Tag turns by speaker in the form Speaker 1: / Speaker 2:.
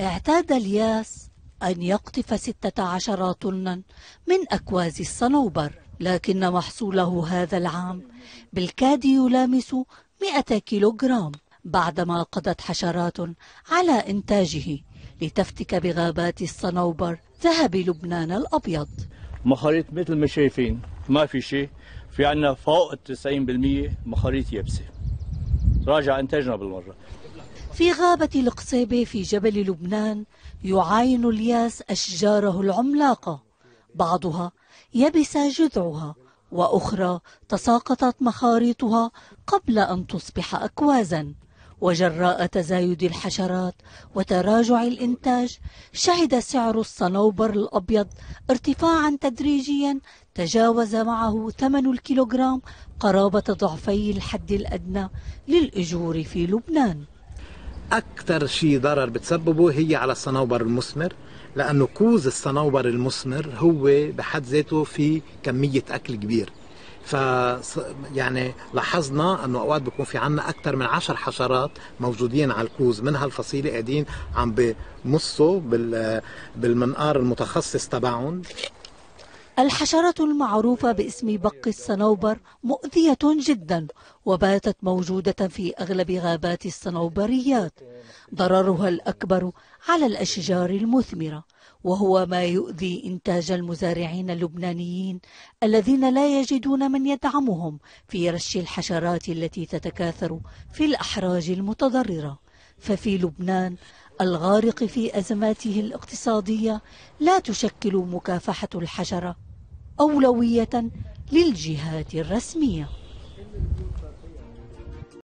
Speaker 1: اعتاد الياس أن يقطف ستة عشر طنا من أكواز الصنوبر لكن محصوله هذا العام بالكاد يلامس مئة كيلوغرام بعدما قضت حشرات على إنتاجه لتفتك بغابات الصنوبر ذهب لبنان الأبيض
Speaker 2: مخاريط مثل ما شايفين ما في شيء في عنا فوق 90% مخاريط يبسة راجع إنتاجنا بالمرة
Speaker 1: في غابة القصيبة في جبل لبنان يعاين الياس أشجاره العملاقة بعضها يبس جذعها وأخرى تساقطت مخاريطها قبل أن تصبح أكوازا وجراء تزايد الحشرات وتراجع الإنتاج شهد سعر الصنوبر الأبيض ارتفاعا تدريجيا تجاوز معه ثمن الكيلوغرام قرابة ضعفي الحد الأدنى للأجور في لبنان
Speaker 3: أكثر شيء ضرر بتسببه هي على الصنوبر المثمر لأنه كوز الصنوبر المثمر هو بحد ذاته في كمية أكل كبير ف يعني لاحظنا انه اوقات بيكون في عنا اكثر من عشر حشرات موجودين على الكوز من هالفصيله قاعدين عم بمصوا بالمنقار المتخصص تبعهم
Speaker 1: الحشرة المعروفة باسم بق الصنوبر مؤذية جدا وباتت موجودة في أغلب غابات الصنوبريات ضررها الأكبر على الأشجار المثمرة وهو ما يؤذي إنتاج المزارعين اللبنانيين الذين لا يجدون من يدعمهم في رش الحشرات التي تتكاثر في الأحراج المتضررة ففي لبنان الغارق في أزماته الاقتصادية لا تشكل مكافحة الحشرة أولوية للجهات الرسمية